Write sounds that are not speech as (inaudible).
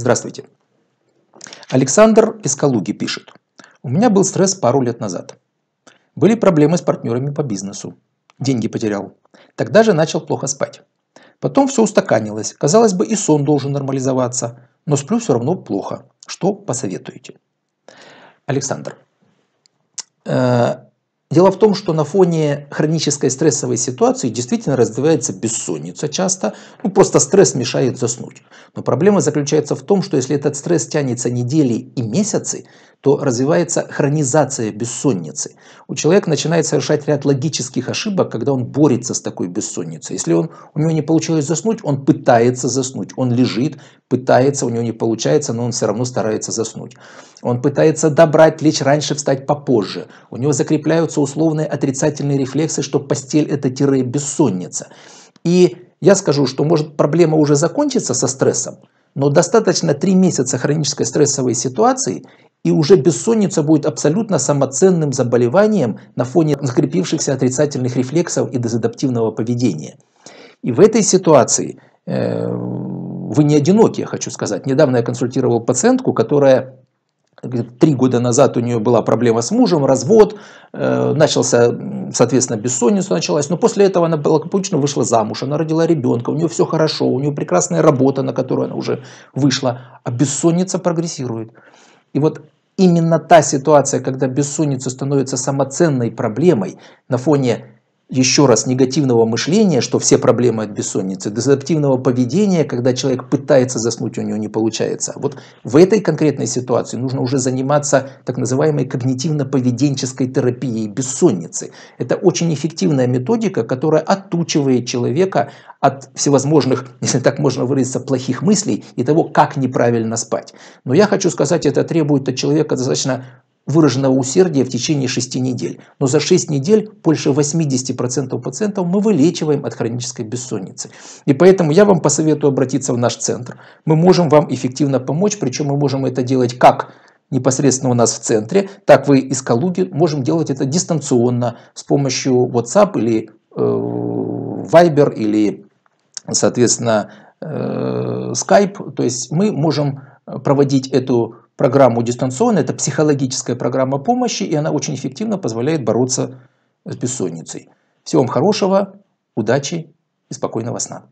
Здравствуйте. Александр из Калуги пишет. У меня был стресс пару лет назад. Были проблемы с партнерами по бизнесу. Деньги потерял. Тогда же начал плохо спать. Потом все устаканилось. Казалось бы, и сон должен нормализоваться. Но сплю все равно плохо. Что посоветуете? Александр, э, Дело в том, что на фоне хронической стрессовой ситуации действительно развивается бессонница часто, ну просто стресс мешает заснуть. Но проблема заключается в том, что если этот стресс тянется недели и месяцы, то развивается хронизация бессонницы. У человека начинает совершать ряд логических ошибок, когда он борется с такой бессонницей. Если он, у него не получилось заснуть, он пытается заснуть. Он лежит, пытается, у него не получается, но он все равно старается заснуть. Он пытается добрать, лечь раньше, встать попозже. У него закрепляются условные отрицательные рефлексы, что постель – это тире бессонница. И я скажу, что может проблема уже закончится со стрессом, но достаточно три месяца хронической стрессовой ситуации, и уже бессонница будет абсолютно самоценным заболеванием на фоне закрепившихся отрицательных рефлексов и дезадаптивного поведения. И в этой ситуации э, вы не одиноки, я хочу сказать. Недавно я консультировал пациентку, которая три года назад у нее была проблема с мужем, развод, э, начался, соответственно, бессонница началась, но после этого она благополучно вышла замуж, она родила ребенка, у нее все хорошо, у нее прекрасная работа, на которую она уже вышла, а бессонница прогрессирует. И вот именно та ситуация, когда бессонница становится самоценной проблемой на фоне еще раз, негативного мышления, что все проблемы от бессонницы, дезадаптивного поведения, когда человек пытается заснуть, у него не получается. Вот в этой конкретной ситуации нужно уже заниматься так называемой когнитивно-поведенческой терапией бессонницы. Это очень эффективная методика, которая отучивает человека от всевозможных, (laughs) если так можно выразиться, плохих мыслей и того, как неправильно спать. Но я хочу сказать, это требует от человека достаточно выраженного усердия в течение 6 недель. Но за 6 недель больше 80% пациентов мы вылечиваем от хронической бессонницы. И поэтому я вам посоветую обратиться в наш центр. Мы можем вам эффективно помочь, причем мы можем это делать как непосредственно у нас в центре, так вы из Калуги можем делать это дистанционно с помощью WhatsApp или э, Viber или, соответственно, э, Skype. То есть мы можем проводить эту программу дистанционно. Это психологическая программа помощи, и она очень эффективно позволяет бороться с бессонницей. Всего вам хорошего, удачи и спокойного сна.